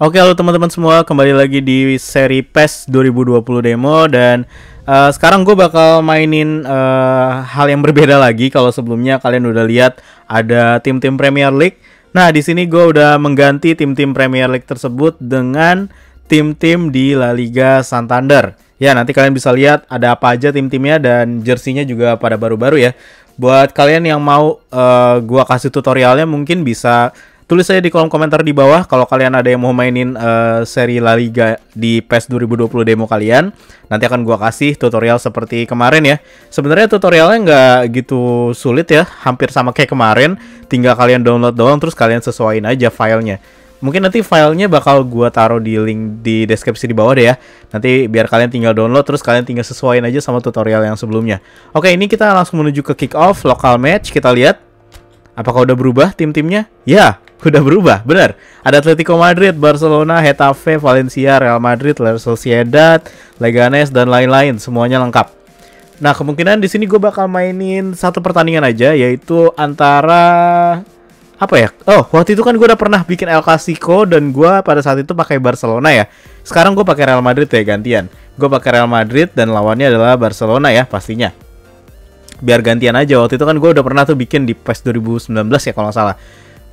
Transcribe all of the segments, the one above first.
Oke halo teman-teman semua kembali lagi di seri PES 2020 demo dan uh, sekarang gue bakal mainin uh, hal yang berbeda lagi kalau sebelumnya kalian udah lihat ada tim-tim Premier League. Nah di sini gue udah mengganti tim-tim Premier League tersebut dengan tim-tim di La Liga Santander. Ya, nanti kalian bisa lihat ada apa aja tim-timnya dan jersinya juga pada baru-baru ya. Buat kalian yang mau uh, gua kasih tutorialnya mungkin bisa tulis aja di kolom komentar di bawah kalau kalian ada yang mau mainin uh, seri La Liga di PES 2020 demo kalian. Nanti akan gua kasih tutorial seperti kemarin ya. Sebenarnya tutorialnya nggak gitu sulit ya, hampir sama kayak kemarin. Tinggal kalian download doang terus kalian sesuaiin aja filenya. Mungkin nanti filenya bakal gue taruh di link di deskripsi di bawah deh ya. Nanti biar kalian tinggal download terus kalian tinggal sesuaiin aja sama tutorial yang sebelumnya. Oke, ini kita langsung menuju ke kick off lokal match. Kita lihat apakah udah berubah tim-timnya? Ya, udah berubah, benar. Ada Atletico Madrid, Barcelona, Hetafe, Valencia, Real Madrid, Real Sociedad, Leganes dan lain-lain, semuanya lengkap. Nah, kemungkinan di sini gue bakal mainin satu pertandingan aja yaitu antara apa ya? Oh, waktu itu kan gue udah pernah bikin El Clasico dan gue pada saat itu pakai Barcelona ya. Sekarang gue pakai Real Madrid ya gantian. Gue pakai Real Madrid dan lawannya adalah Barcelona ya pastinya. Biar gantian aja. Waktu itu kan gue udah pernah tuh bikin di PES 2019 ya kalau nggak salah.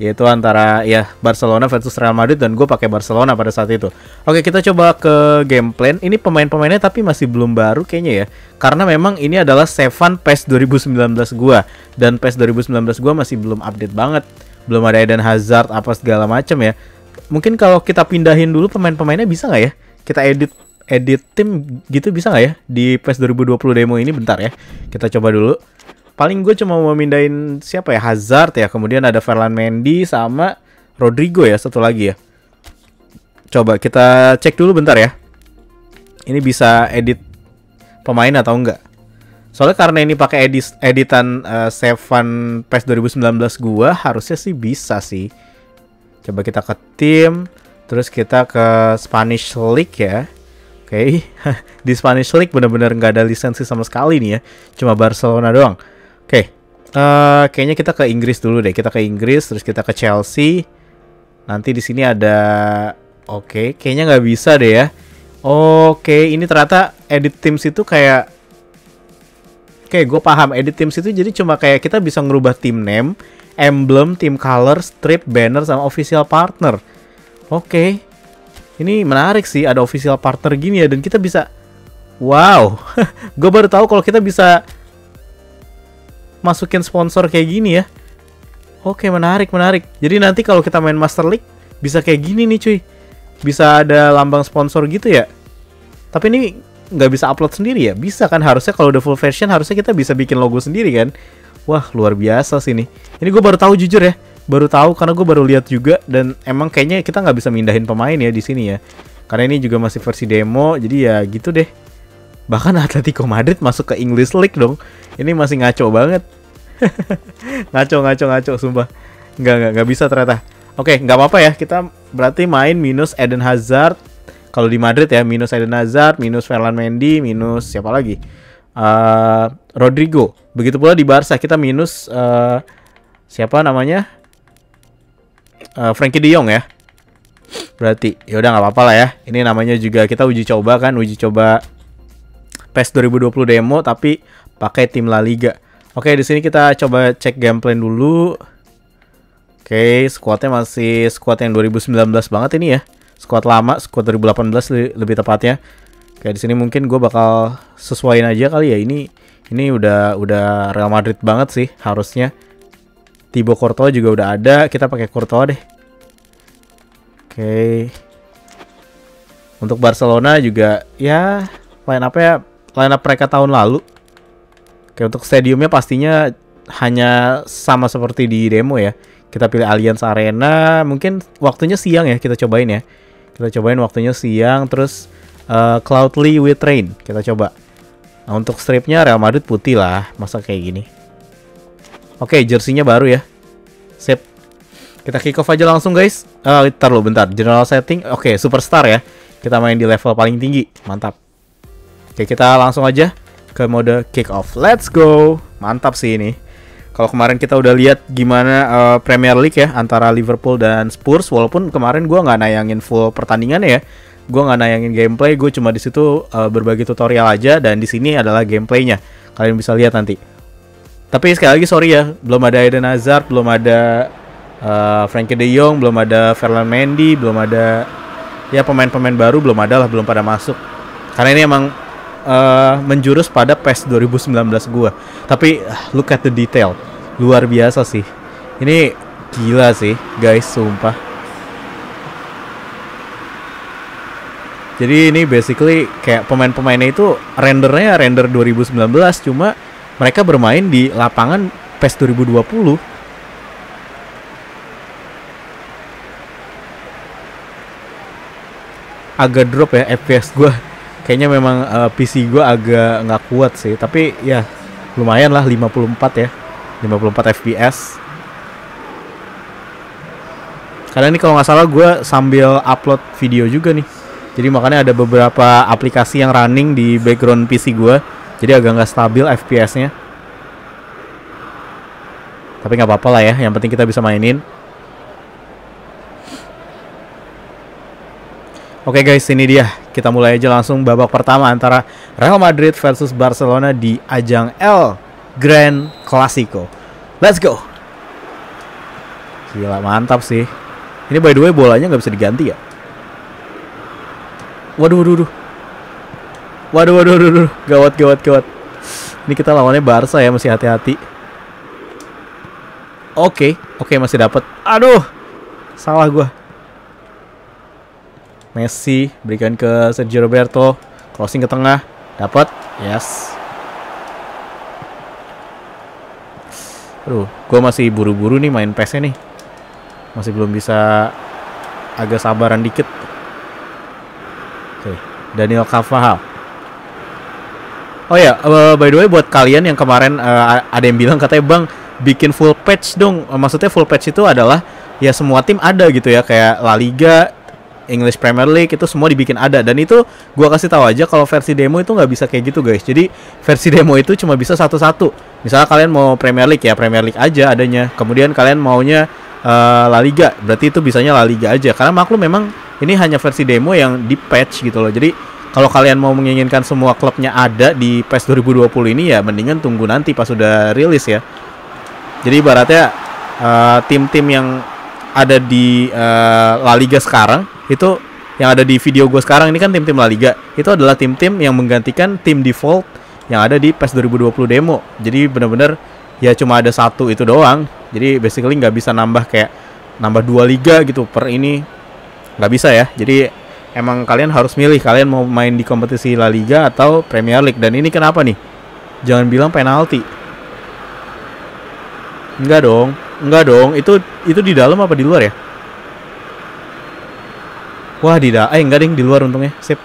Yaitu antara ya Barcelona versus Real Madrid dan gue pakai Barcelona pada saat itu. Oke kita coba ke game plan. Ini pemain-pemainnya tapi masih belum baru kayaknya ya. Karena memang ini adalah Seven PES 2019 gue dan PES 2019 gue masih belum update banget belum ada Eden Hazard apa segala macam ya mungkin kalau kita pindahin dulu pemain-pemainnya bisa nggak ya kita edit edit tim gitu bisa nggak ya di PES 2020 demo ini bentar ya kita coba dulu paling gue cuma mau mindahin siapa ya Hazard ya kemudian ada Ferland Mendy sama Rodrigo ya satu lagi ya coba kita cek dulu bentar ya ini bisa edit pemain atau enggak Soalnya karena ini pakai edis editan uh, eh, Seven PES 2019 gua harusnya sih bisa sih. Coba kita ke tim, terus kita ke Spanish League ya. Oke, okay. di Spanish League benar-benar nggak ada lisensi sama sekali nih ya. Cuma Barcelona doang. Oke, okay. uh, eh, kayaknya kita ke Inggris dulu deh. Kita ke Inggris, terus kita ke Chelsea. Nanti di sini ada, oke, okay. kayaknya nggak bisa deh ya. Oke, okay. ini ternyata edit teams itu kayak Oke, gue paham. Edit tim itu jadi cuma kayak kita bisa ngerubah team name, emblem, team color, strip, banner, sama official partner. Oke. Ini menarik sih, ada official partner gini ya. Dan kita bisa... Wow. gue baru tahu kalau kita bisa masukin sponsor kayak gini ya. Oke, menarik, menarik. Jadi nanti kalau kita main Master League, bisa kayak gini nih cuy. Bisa ada lambang sponsor gitu ya. Tapi ini nggak bisa upload sendiri ya? Bisa kan harusnya kalau udah full version harusnya kita bisa bikin logo sendiri kan? Wah luar biasa sih ini Ini gue baru tahu jujur ya, baru tahu karena gue baru lihat juga dan emang kayaknya kita nggak bisa mindahin pemain ya di sini ya. Karena ini juga masih versi demo, jadi ya gitu deh. Bahkan Atletico Madrid masuk ke English League dong. Ini masih ngaco banget. ngaco ngaco ngaco sumpah. Nggak nggak nggak bisa ternyata. Oke, nggak apa-apa ya. Kita berarti main minus Eden Hazard kalau di Madrid ya minus Eden Hazard, minus Ferland Mendy, minus siapa lagi? Uh, Rodrigo. Begitu pula di Barca kita minus uh, siapa namanya? Uh, eh, Frankie De Jong ya. Berarti ya udah nggak apa-apa lah ya. Ini namanya juga kita uji coba kan, uji coba PES 2020 demo tapi pakai tim La Liga. Oke, di sini kita coba cek gameplay dulu. Oke, squadnya masih squad yang 2019 banget ini ya squad lama, squad 2018 lebih tepatnya. Kayak di sini mungkin gue bakal sesuaiin aja kali ya. Ini ini udah udah Real Madrid banget sih harusnya. Tibo Courtois juga udah ada, kita pakai Courtois deh. Oke. Okay. Untuk Barcelona juga ya Lain apa ya line up mereka tahun lalu. Oke, untuk stadiumnya pastinya hanya sama seperti di demo ya. Kita pilih Allianz Arena, mungkin waktunya siang ya kita cobain ya. Kita cobain waktunya siang terus uh, eh, Cloudly with Rain kita coba. Nah, untuk stripnya Real Madrid putih lah, masa kayak gini. Oke, jersinya baru ya. Sip. Kita kick off aja langsung guys. Uh, eh, ntar lo bentar, general setting. Oke, superstar ya. Kita main di level paling tinggi. Mantap. Oke, kita langsung aja ke mode kick off. Let's go. Mantap sih ini. Kalau kemarin kita udah lihat gimana uh, Premier League ya antara Liverpool dan Spurs, walaupun kemarin gue nggak nayangin full pertandingannya ya, gue nggak nayangin gameplay, gue cuma di situ uh, berbagi tutorial aja dan di sini adalah gameplaynya. Kalian bisa lihat nanti. Tapi sekali lagi sorry ya, belum ada Eden Hazard, belum ada uh, eh, Frankie De Jong, belum ada Ferland Mendy, belum ada ya pemain-pemain baru belum ada lah, belum pada masuk. Karena ini emang uh, menjurus pada PES 2019 gue, Tapi eh, look at the detail. Luar biasa sih. Ini gila sih, guys, sumpah. Jadi ini basically kayak pemain-pemainnya itu rendernya render 2019 cuma mereka bermain di lapangan PES 2020. Agak drop ya FPS gue kayaknya memang uh, eh, PC gue agak nggak kuat sih tapi ya lumayan lah 54 ya 54 fps karena ini kalau nggak salah gue sambil upload video juga nih jadi makanya ada beberapa aplikasi yang running di background PC gue jadi agak nggak stabil fps nya tapi nggak apa-apa lah ya yang penting kita bisa mainin Oke okay guys, ini dia. Kita mulai aja langsung babak pertama antara Real Madrid versus Barcelona di ajang El Grand Clasico. Let's go. Gila, mantap sih. Ini by the way bolanya nggak bisa diganti ya? Waduh, waduh, waduh. Waduh, waduh, waduh, waduh. Gawat, gawat, gawat. Ini kita lawannya Barca ya, masih hati-hati. Oke, okay. oke okay, masih dapat. Aduh. Salah gua. Messi berikan ke Sergio Roberto, crossing ke tengah, dapat, yes. Aduh, gue masih buru-buru nih main pesnya nih. Masih belum bisa agak sabaran dikit. Oke, Daniel Carvajal. Oh ya, yeah, uh, by the way buat kalian yang kemarin uh, ada yang bilang katanya bang bikin full patch dong. Eh, maksudnya full patch itu adalah ya semua tim ada gitu ya kayak La Liga English Premier League itu semua dibikin ada dan itu gua kasih tahu aja kalau versi demo itu nggak bisa kayak gitu guys jadi versi demo itu cuma bisa satu-satu misalnya kalian mau Premier League ya Premier League aja adanya kemudian kalian maunya uh, La Liga berarti itu bisanya La Liga aja karena maklum memang ini hanya versi demo yang di patch gitu loh jadi kalau kalian mau menginginkan semua klubnya ada di PES 2020 ini ya mendingan tunggu nanti pas sudah rilis ya jadi ibaratnya eh, tim-tim uh, yang ada di uh, La Liga sekarang itu yang ada di video gue sekarang ini kan tim-tim La Liga itu adalah tim-tim yang menggantikan tim default yang ada di PES 2020 demo jadi bener-bener ya cuma ada satu itu doang jadi basically nggak bisa nambah kayak nambah dua liga gitu per ini nggak bisa ya jadi emang kalian harus milih kalian mau main di kompetisi La Liga atau Premier League dan ini kenapa nih jangan bilang penalti nggak dong nggak dong itu itu di dalam apa di luar ya Wah, di eh enggak ding, di luar untungnya. Sip.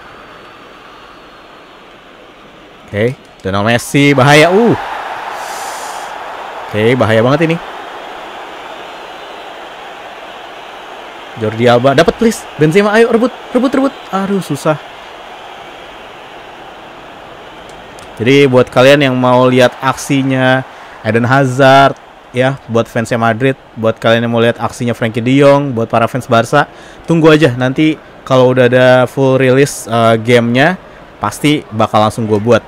Oke, okay. Lionel Messi bahaya. Uh. Oke, okay, bahaya banget ini. Jordi Alba dapat please. Benzema ayo rebut, rebut, rebut. Aduh, susah. Jadi buat kalian yang mau lihat aksinya Eden Hazard, ya buat fansnya Madrid, buat kalian yang mau lihat aksinya Frankie De Jong, buat para fans Barca, tunggu aja nanti kalau udah ada full release uh, gamenya pasti bakal langsung gue buat.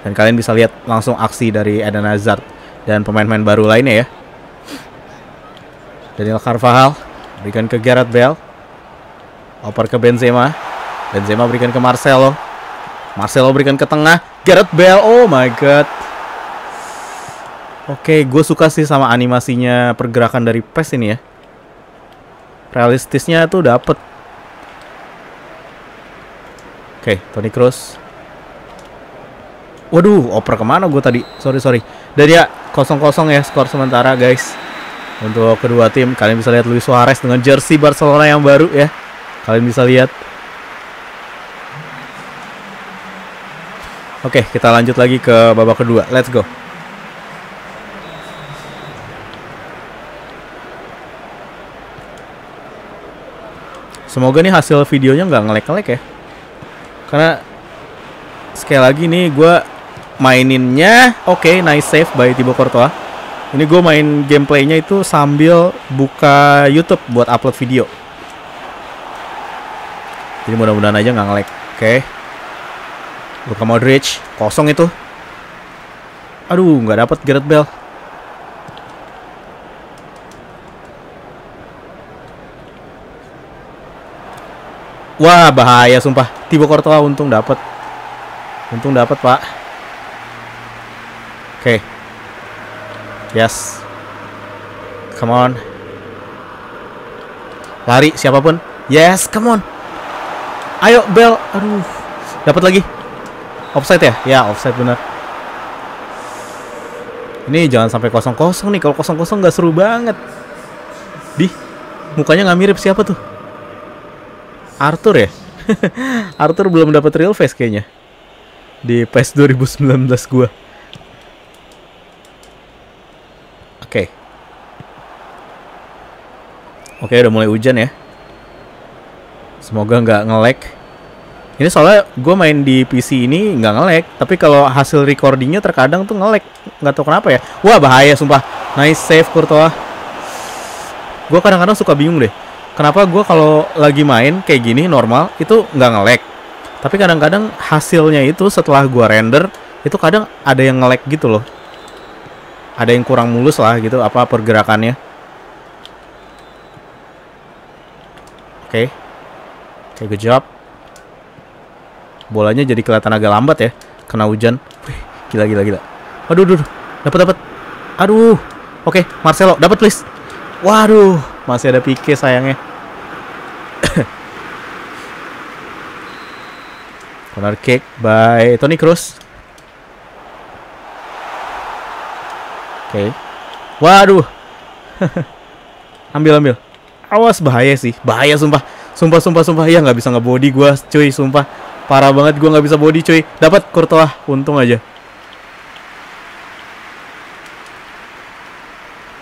Dan kalian bisa lihat langsung aksi dari Eden Hazard dan pemain-pemain baru lainnya ya. Daniel Carvajal berikan ke Gareth Bale. Oper ke Benzema. Benzema berikan ke Marcelo. Marcelo berikan ke tengah. Gareth Bale. Oh my god. Oke, okay, gue suka sih sama animasinya pergerakan dari PES ini ya. Realistisnya tuh dapet. Oke, okay, Tony Kroos. Waduh, oper kemana gue tadi? Sorry, sorry. Dan ya, kosong-kosong ya skor sementara guys. Untuk kedua tim, kalian bisa lihat Luis Suarez dengan jersey Barcelona yang baru ya. Kalian bisa lihat. Oke, okay, kita lanjut lagi ke babak kedua. Let's go. Semoga nih hasil videonya nggak ngelek-ngelek ya. Karena sekali lagi nih gue maininnya oke okay, nice save by Tibo Kortoa. Ini gue main gameplaynya itu sambil buka YouTube buat upload video. Jadi mudah-mudahan aja nggak ngelek. Oke. Okay. Luka Modric kosong itu. Aduh, nggak dapat Gareth bell. Wah, bahaya sumpah. Tiba Kortoa untung dapat. Untung dapat, Pak. Oke. Okay. Yes. Come on. Lari siapapun. Yes, come on. Ayo Bel. Aduh. Dapat lagi. Offside ya? Ya, offside benar. Ini jangan sampai kosong-kosong nih. Kalau kosong-kosong nggak seru banget. Di mukanya nggak mirip siapa tuh? Arthur ya? Arthur belum dapat real face kayaknya. Di PES 2019 gua. Oke. Okay. Oke, okay, udah mulai hujan ya. Semoga nggak ngelek. Ini soalnya gue main di PC ini nggak ngelek, tapi kalau hasil recordingnya terkadang tuh ngelek, nggak tau kenapa ya. Wah bahaya sumpah. Nice save Kurtoa. Gue kadang-kadang suka bingung deh kenapa gue kalau lagi main kayak gini normal itu nggak ngelek tapi kadang-kadang hasilnya itu setelah gue render itu kadang ada yang ngelek gitu loh ada yang kurang mulus lah gitu apa pergerakannya oke okay. oke okay, good job bolanya jadi kelihatan agak lambat ya kena hujan Wih, gila gila gila aduh aduh dapat dapat aduh oke okay, Marcelo dapat please waduh masih ada pike sayangnya. Corner kick by Tony Cruz. Oke. Okay. Waduh. ambil ambil. Awas bahaya sih. Bahaya sumpah. Sumpah sumpah sumpah. Ya nggak bisa nggak body gue cuy, sumpah. Parah banget gue nggak bisa body, cuy. Dapat Courtois, untung aja.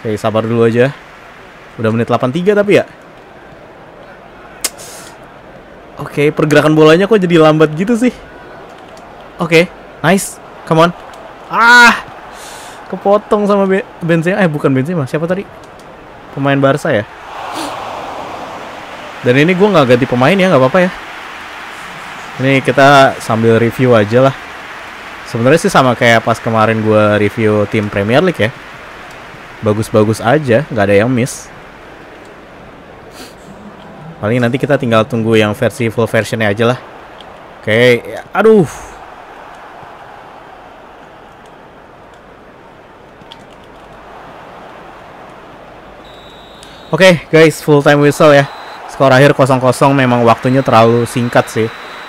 Oke, okay, sabar dulu aja. Udah menit 83 tapi ya. Oke, okay, pergerakan bolanya kok jadi lambat gitu sih. Oke, okay, nice. Come on. Ah! Kepotong sama Be Benzema. Eh, bukan Benzema. Siapa tadi? Pemain Barca ya? Dan ini gue nggak ganti pemain ya, nggak apa-apa ya. Ini kita sambil review aja lah. Sebenarnya sih sama kayak pas kemarin gue review tim Premier League ya. Bagus-bagus aja, nggak ada yang miss. Paling nanti kita tinggal tunggu yang versi full versionnya aja lah. Oke, aduh. Oke okay, guys, full time whistle ya. Skor akhir 0-0 memang waktunya terlalu singkat sih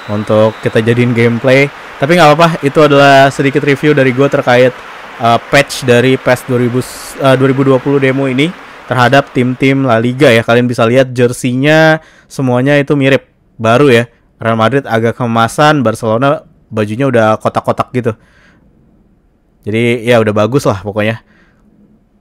untuk kita jadiin gameplay. Tapi nggak apa-apa, itu adalah sedikit review dari gue terkait uh, patch dari PES 2000, uh, 2020 demo ini terhadap tim-tim La Liga ya. Kalian bisa lihat jersinya semuanya itu mirip. Baru ya. Real Madrid agak kemasan, Barcelona bajunya udah kotak-kotak gitu. Jadi ya udah bagus lah pokoknya.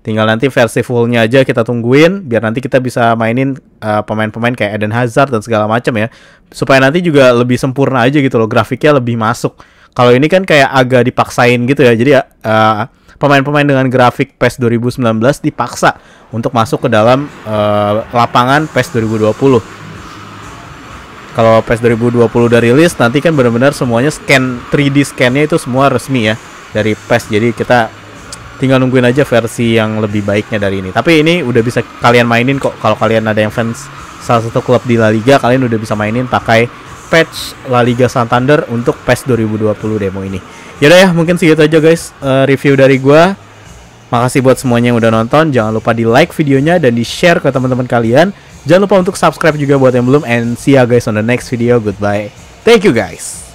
Tinggal nanti versi fullnya aja kita tungguin biar nanti kita bisa mainin eh, pemain-pemain uh, kayak Eden Hazard dan segala macam ya. Supaya nanti juga lebih sempurna aja gitu loh grafiknya lebih masuk. Kalau ini kan kayak agak dipaksain gitu ya. Jadi ya uh, pemain-pemain dengan grafik PES 2019 dipaksa untuk masuk ke dalam uh, lapangan PES 2020. Kalau PES 2020 udah rilis nanti kan benar-benar semuanya scan 3D scannya itu semua resmi ya dari PES. Jadi kita tinggal nungguin aja versi yang lebih baiknya dari ini. Tapi ini udah bisa kalian mainin kok kalau kalian ada yang fans salah satu klub di La Liga kalian udah bisa mainin pakai patch La Liga Santander untuk PES 2020 demo ini. Yaudah ya, mungkin segitu aja guys uh, review dari gue. Makasih buat semuanya yang udah nonton. Jangan lupa di like videonya dan di share ke teman-teman kalian. Jangan lupa untuk subscribe juga buat yang belum. And see ya guys on the next video. Goodbye. Thank you guys.